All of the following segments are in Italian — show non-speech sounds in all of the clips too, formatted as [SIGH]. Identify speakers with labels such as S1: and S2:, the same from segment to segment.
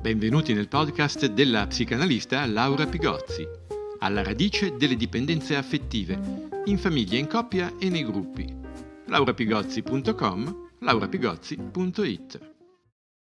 S1: Benvenuti nel podcast della psicanalista Laura Pigozzi, alla radice delle dipendenze affettive, in famiglia, in coppia e nei gruppi. laurapigozzi.com, laurapigozzi.it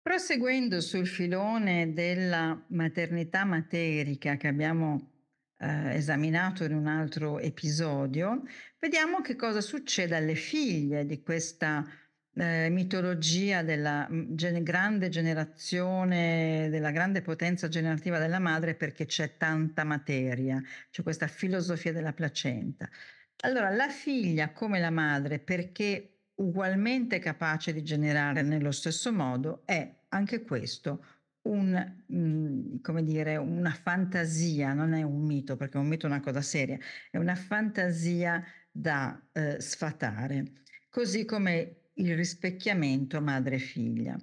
S1: Proseguendo sul filone della maternità materica che abbiamo eh, esaminato in un altro episodio, vediamo che cosa succede alle figlie di questa maternità eh, mitologia della mm, gen- grande generazione, della grande potenza generativa della madre perché c'è tanta materia, c'è questa filosofia della placenta. Allora, la figlia come la madre, perché ugualmente capace di generare nello stesso modo, è anche questo un, mh, mm, come dire, una fantasia, non è un mito, perché un mito è una cosa seria, è una fantasia da eh, sfatare. Così come il rispecchiamento madre-figlia.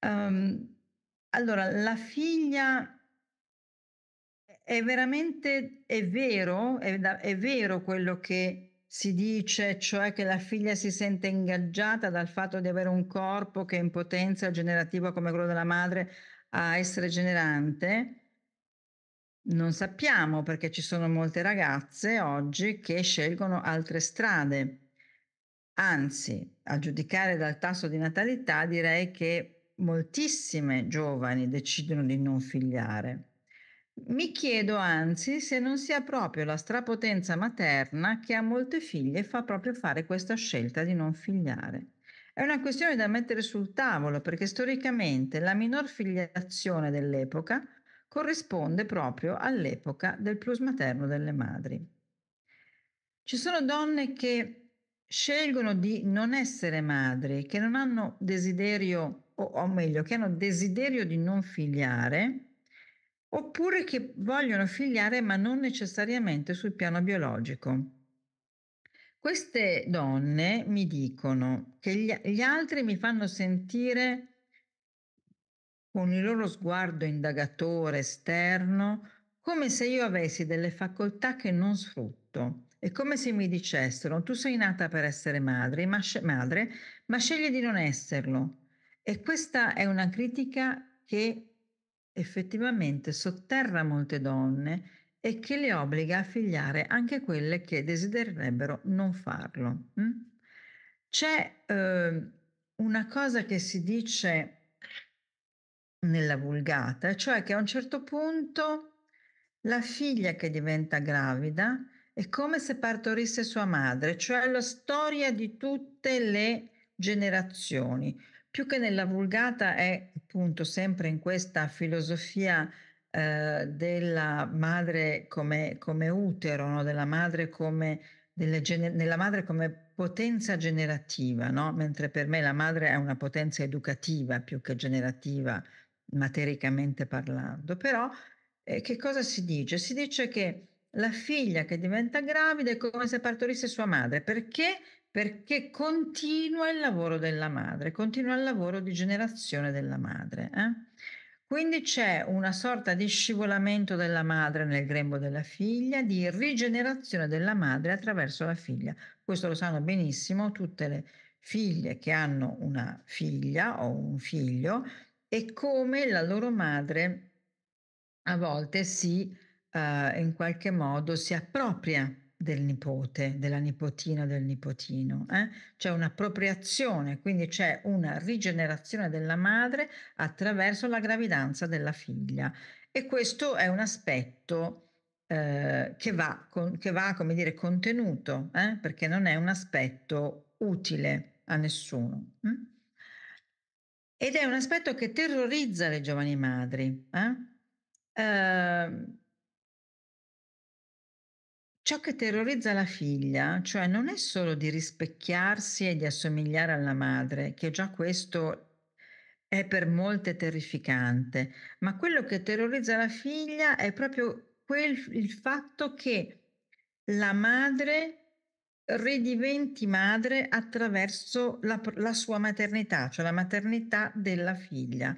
S1: Um, allora, la figlia è veramente, è vero, è, è vero quello che si dice, cioè che la figlia si sente ingaggiata dal fatto di avere un corpo che è in potenza generativa come quello della madre a essere generante? Non sappiamo perché ci sono molte ragazze oggi che scelgono altre strade. Anzi, a giudicare dal tasso di natalità, direi che moltissime giovani decidono di non figliare. Mi chiedo anzi se non sia proprio la strapotenza materna che a molte figlie fa proprio fare questa scelta di non figliare. È una questione da mettere sul tavolo perché storicamente la minor figliazione dell'epoca corrisponde proprio all'epoca del plus materno delle madri. Ci sono donne che scelgono di non essere madri, che non hanno desiderio, o, o meglio, che hanno desiderio di non figliare, oppure che vogliono figliare ma non necessariamente sul piano biologico. Queste donne mi dicono che gli, gli altri mi fanno sentire con il loro sguardo indagatore esterno, come se io avessi delle facoltà che non sfrutto è come se mi dicessero, tu sei nata per essere madre, ma, sc- madre, ma scegli di non esserlo. E questa è una critica che effettivamente sotterra molte donne e che le obbliga a figliare anche quelle che desidererebbero non farlo. Mm? C'è eh, una cosa che si dice nella vulgata, cioè che a un certo punto la figlia che diventa gravida è come se partorisse sua madre, cioè la storia di tutte le generazioni. Più che nella vulgata è appunto sempre in questa filosofia eh, della madre come, come utero, no? della madre come, gener- nella madre come potenza generativa, no? mentre per me la madre è una potenza educativa più che generativa matericamente parlando. Però eh, che cosa si dice? Si dice che la figlia che diventa gravida è come se partorisse sua madre. Perché? Perché continua il lavoro della madre, continua il lavoro di generazione della madre. Eh? Quindi c'è una sorta di scivolamento della madre nel grembo della figlia, di rigenerazione della madre attraverso la figlia. Questo lo sanno benissimo tutte le figlie che hanno una figlia o un figlio e come la loro madre a volte si eh, in qualche modo si appropria del nipote, della nipotina, del nipotino. Eh? C'è un'appropriazione, quindi c'è una rigenerazione della madre attraverso la gravidanza della figlia. E questo è un aspetto eh, che, va, con, che va, come dire, contenuto, eh? perché non è un aspetto utile a nessuno. Hm? Ed è un aspetto che terrorizza le giovani madri. Eh? Ehm, Ciò che terrorizza la figlia, cioè non è solo di rispecchiarsi e di assomigliare alla madre, che già questo è per molte terrificante, ma quello che terrorizza la figlia è proprio quel, il fatto che la madre ridiventi madre attraverso la, la sua maternità, cioè la maternità della figlia.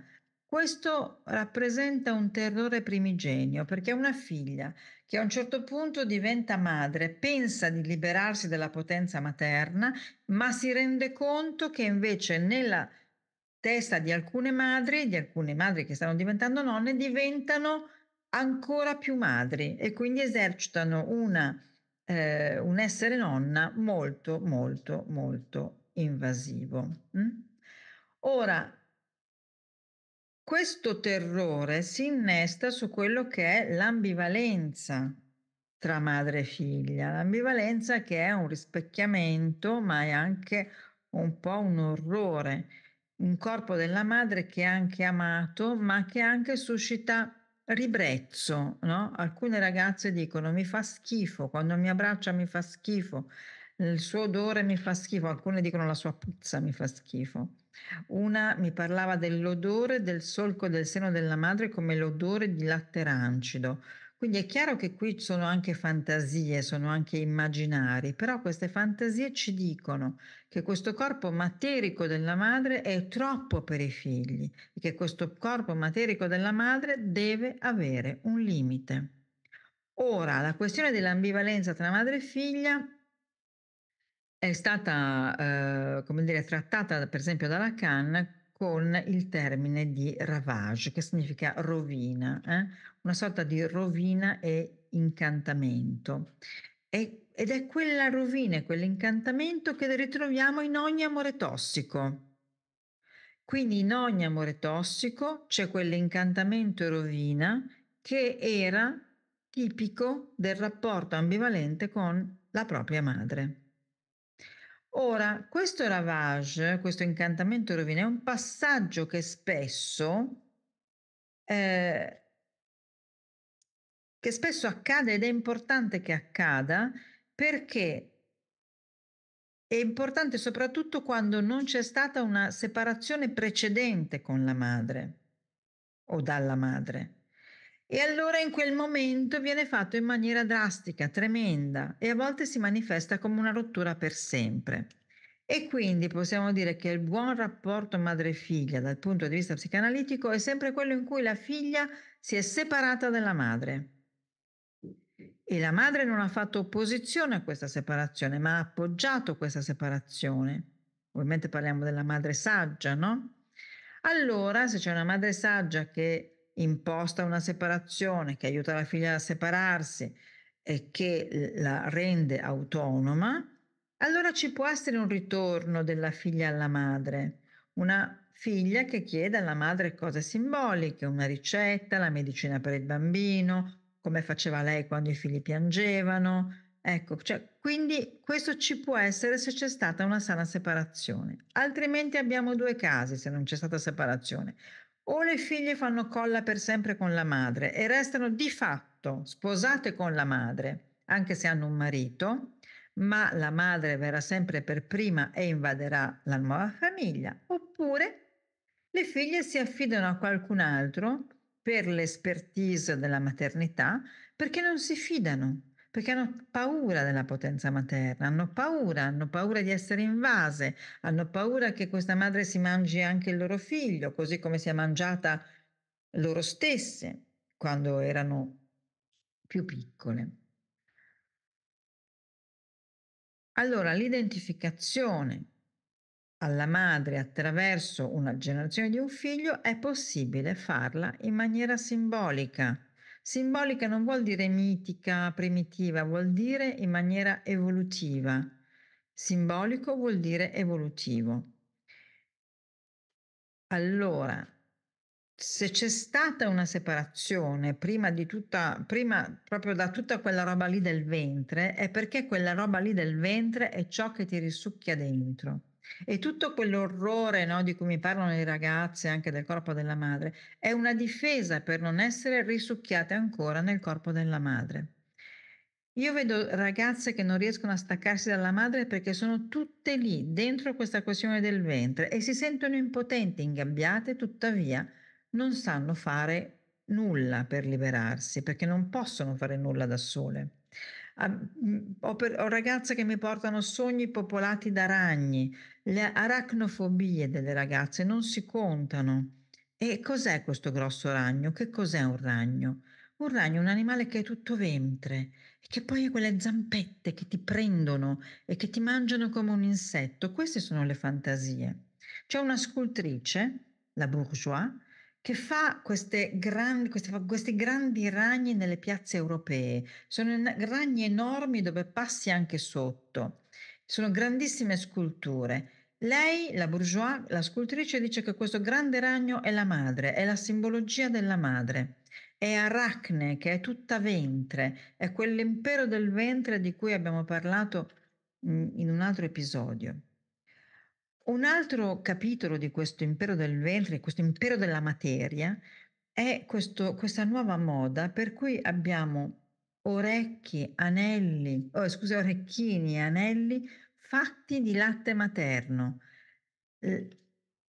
S1: Questo rappresenta un terrore primigenio perché una figlia che a un certo punto diventa madre pensa di liberarsi dalla potenza materna, ma si rende conto che invece nella testa di alcune madri, di alcune madri che stanno diventando nonne, diventano ancora più madri e quindi esercitano una, eh, un essere nonna molto, molto, molto invasivo. Mm? Ora, questo terrore si innesta su quello che è l'ambivalenza tra madre e figlia, l'ambivalenza che è un rispecchiamento ma è anche un po' un orrore, un corpo della madre che è anche amato ma che anche suscita ribrezzo, no? Alcune ragazze dicono mi fa schifo, quando mi abbraccia mi fa schifo, il suo odore mi fa schifo, alcune dicono la sua puzza mi fa schifo. Una mi parlava dell'odore del solco del seno della madre come l'odore di latte rancido. Quindi è chiaro che qui sono anche fantasie, sono anche immaginari, però queste fantasie ci dicono che questo corpo materico della madre è troppo per i figli e che questo corpo materico della madre deve avere un limite. Ora, la questione dell'ambivalenza tra madre e figlia è stata, eh, come dire, trattata per esempio da Lacan con il termine di ravage, che significa rovina, eh? una sorta di rovina e incantamento. E, ed è quella rovina e quell'incantamento che ritroviamo in ogni amore tossico. Quindi in ogni amore tossico c'è quell'incantamento e rovina che era tipico del rapporto ambivalente con la propria madre. Ora, questo Ravage, questo incantamento rovina, è un passaggio che spesso, eh, che spesso accade ed è importante che accada perché è importante soprattutto quando non c'è stata una separazione precedente con la madre o dalla madre. E allora in quel momento viene fatto in maniera drastica, tremenda e a volte si manifesta come una rottura per sempre. E quindi possiamo dire che il buon rapporto madre-figlia dal punto di vista psicanalitico è sempre quello in cui la figlia si è separata dalla madre. E la madre non ha fatto opposizione a questa separazione, ma ha appoggiato questa separazione. Ovviamente parliamo della madre saggia, no? Allora, se c'è una madre saggia che imposta una separazione, che aiuta la figlia a separarsi e che la rende autonoma, allora ci può essere un ritorno della figlia alla madre, una figlia che chiede alla madre cose simboliche, una ricetta, la medicina per il bambino, come faceva lei quando i figli piangevano. Ecco, cioè, quindi questo ci può essere se c'è stata una sana separazione. Altrimenti abbiamo due casi se non c'è stata separazione o le figlie fanno colla per sempre con la madre e restano di fatto sposate con la madre, anche se hanno un marito, ma la madre verrà sempre per prima e invaderà la nuova famiglia, oppure le figlie si affidano a qualcun altro per l'expertise della maternità perché non si fidano perché hanno paura della potenza materna, hanno paura, hanno paura di essere invase, hanno paura che questa madre si mangi anche il loro figlio, così come si è mangiata loro stesse quando erano più piccole. Allora l'identificazione alla madre attraverso una generazione di un figlio è possibile farla in maniera simbolica Simbolica non vuol dire mitica, primitiva, vuol dire in maniera evolutiva. Simbolico vuol dire evolutivo. Allora, se c'è stata una separazione prima di tutta, prima proprio da tutta quella roba lì del ventre, è perché quella roba lì del ventre è ciò che ti risucchia dentro. E tutto quell'orrore no, di cui mi parlano le ragazze, anche del corpo della madre, è una difesa per non essere risucchiate ancora nel corpo della madre. Io vedo ragazze che non riescono a staccarsi dalla madre perché sono tutte lì, dentro questa questione del ventre, e si sentono impotenti, ingabbiate, tuttavia non sanno fare nulla per liberarsi, perché non possono fare nulla da sole. Ah, mm, ho, per, ho ragazze che mi portano sogni popolati da ragni, le aracnofobie delle ragazze non si contano. E cos'è questo grosso ragno? Che cos'è un ragno? Un ragno è un animale che è tutto ventre e che poi ha quelle zampette che ti prendono e che ti mangiano come un insetto. Queste sono le fantasie. C'è una scultrice, la bourgeois, che fa queste grandi, queste, questi grandi ragni nelle piazze europee. Sono ragni enormi dove passi anche sotto. Sono grandissime sculture. Lei, la bourgeois, la scultrice, dice che questo grande ragno è la madre, è la simbologia della madre. È Aracne, che è tutta ventre, è quell'impero del ventre di cui abbiamo parlato in un altro episodio. Un altro capitolo di questo impero del ventre, questo impero della materia, è questo, questa nuova moda per cui abbiamo orecchi, anelli, oh, scusa, orecchini e anelli fatti di latte materno,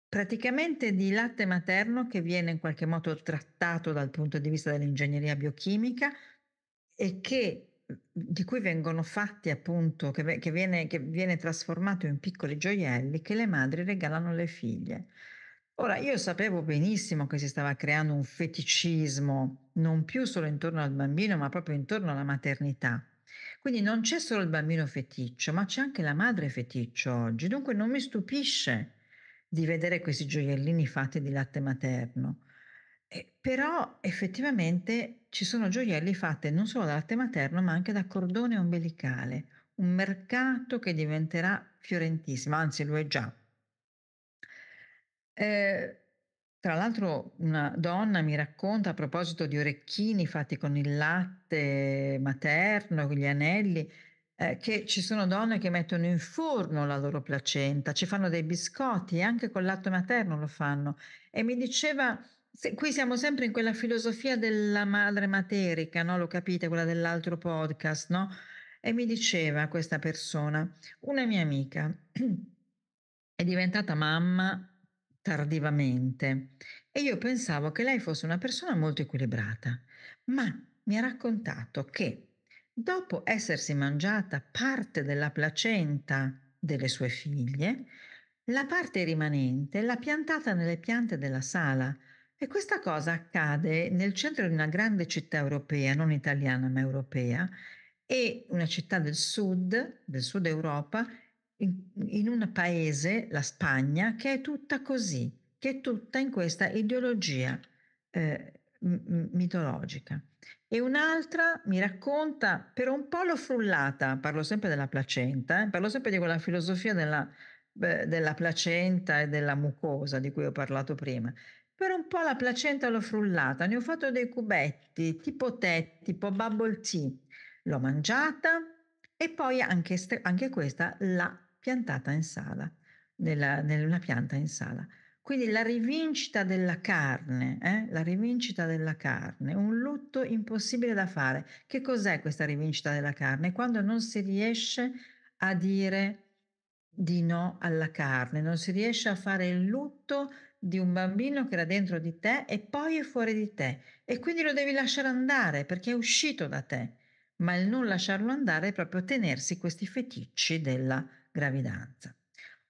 S1: praticamente di latte materno che viene in qualche modo trattato dal punto di vista dell'ingegneria biochimica e che Mhmm, di cui vengono fatti appunto, che, che, viene, che viene trasformato in piccoli gioielli che le madri regalano alle figlie. Ora, io sapevo benissimo che si stava creando un feticismo non più solo intorno al bambino, ma proprio intorno alla maternità. Quindi non c'è solo il bambino feticcio, ma c'è anche la madre feticcio oggi. Dunque non mi stupisce di vedere questi gioiellini fatti di latte materno. Eh, però effettivamente ci sono gioielli fatti non solo da latte materno ma anche da cordone ombelicale, un mercato che diventerà fiorentissimo, anzi lo è già. Eh, tra l'altro una donna mi racconta a proposito di orecchini fatti con il latte materno, con gli anelli, eh, che ci sono donne che mettono in forno la loro placenta, ci fanno dei biscotti, anche col latte materno lo fanno. E mi diceva se, qui siamo sempre in quella filosofia della madre materica, no? lo capite, quella dell'altro podcast, no? E mi diceva questa persona, una mia amica [CLEARS THROAT] è diventata mamma tardivamente e io pensavo che lei fosse una persona molto equilibrata, ma mi ha raccontato che dopo essersi mangiata parte della placenta delle sue figlie, la parte rimanente l'ha piantata nelle piante della sala e questa cosa accade nel centro di una grande città europea, non italiana ma europea, e una città del sud, del sud Europa, in, in un paese, la Spagna, che è tutta così, che è tutta in questa ideologia eh, m- mitologica. E un'altra mi racconta, per un po' l'ho frullata, parlo sempre della placenta, eh, parlo sempre di quella filosofia della, della placenta e della mucosa di cui ho parlato prima. Per un po' la placenta l'ho frullata, ne ho fatto dei cubetti, tipo tè, tipo bubble tea. L'ho mangiata e poi anche, anche questa l'ha piantata in sala, nella, nella pianta in sala. Quindi la rivincita della carne, eh? la rivincita della carne, un lutto impossibile da fare. Che cos'è questa rivincita della carne? Quando non si riesce a dire di no alla carne, non si riesce a fare il lutto di un bambino che era dentro di te e poi è fuori di te e quindi lo devi lasciare andare perché è uscito da te, ma il non lasciarlo andare è proprio tenersi questi feticci della gravidanza.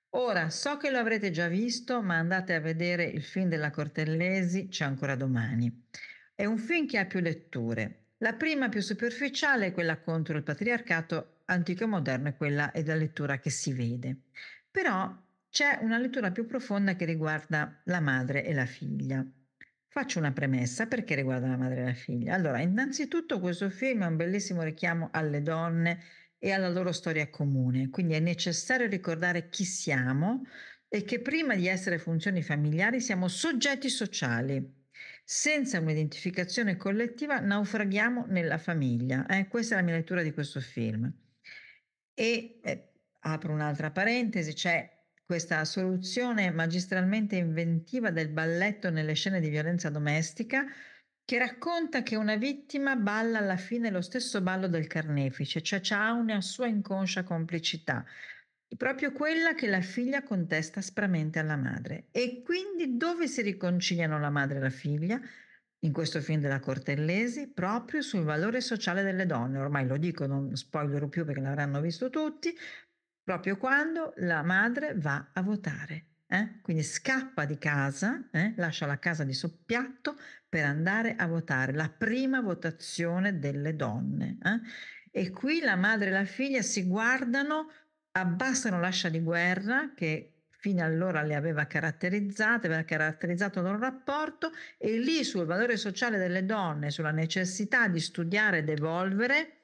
S1: Ora, so che lo avrete già visto, ma andate a vedere il film della Cortellesi, c'è ancora domani. È un film che ha più letture. La prima più superficiale è quella contro il patriarcato antico e moderno è quella è la lettura che si vede. Però c'è una lettura più profonda che riguarda la madre e la figlia. Faccio una premessa perché riguarda la madre e la figlia. Allora, innanzitutto questo film è un bellissimo richiamo alle donne e alla loro storia comune, quindi è necessario ricordare chi siamo e che prima di essere funzioni familiari siamo soggetti sociali. Senza un'identificazione collettiva naufraghiamo nella famiglia. Eh? Questa è la mia lettura di questo film. E eh, apro un'altra parentesi, c'è questa soluzione magistralmente inventiva del balletto nelle scene di violenza domestica che racconta che una vittima balla alla fine lo stesso ballo del carnefice, cioè ha una sua inconscia complicità, proprio quella che la figlia contesta aspramente alla madre. E quindi dove si riconciliano la madre e la figlia? In questo film della Cortellesi, proprio sul valore sociale delle donne, ormai lo dico, non spoilerò più perché l'avranno visto tutti, proprio quando la madre va a votare. Eh? Quindi scappa di casa, eh? lascia la casa di soppiatto per andare a votare, la prima votazione delle donne. Eh? E qui la madre e la figlia si guardano, abbassano l'ascia di guerra che fino allora le aveva caratterizzate, aveva caratterizzato il loro rapporto e lì sul valore sociale delle donne, sulla necessità di studiare ed evolvere,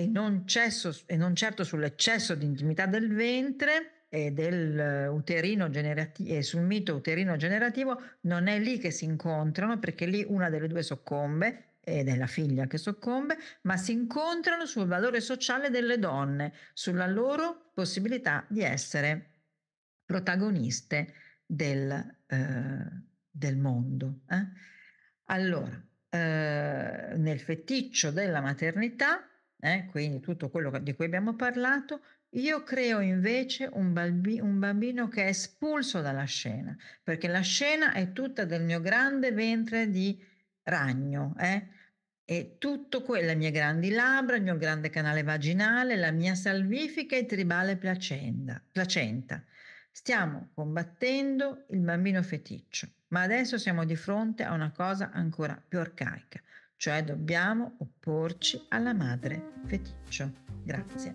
S1: e non, cesso, e non certo sull'eccesso di intimità del ventre, e del eh, uterino generativo e sul mito uterino generativo non è lì che si incontrano perché lì una delle due soccombe ed è la figlia che soccombe, ma si incontrano sul valore sociale delle donne, sulla loro possibilità di essere protagoniste del, eh, del mondo. Eh? Allora, eh, nel feticcio della maternità eh, quindi tutto quello di cui abbiamo parlato, io creo invece un, balbi- un, bambino che è espulso dalla scena, perché la scena è tutta del mio grande ventre di ragno, eh? e tutto quello, le mie grandi labbra, il mio grande canale vaginale, la mia salvifica e tribale placenda, placenta. Stiamo combattendo il bambino feticcio, ma adesso siamo di fronte a una cosa ancora più arcaica, cioè dobbiamo opporci alla madre feticcio. Grazie.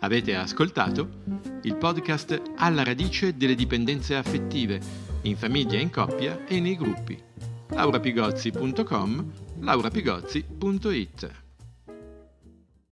S1: Avete ascoltato il podcast Alla radice delle dipendenze affettive, in famiglia, in coppia e nei gruppi. laurapigozzi.com, laurapigozzi.it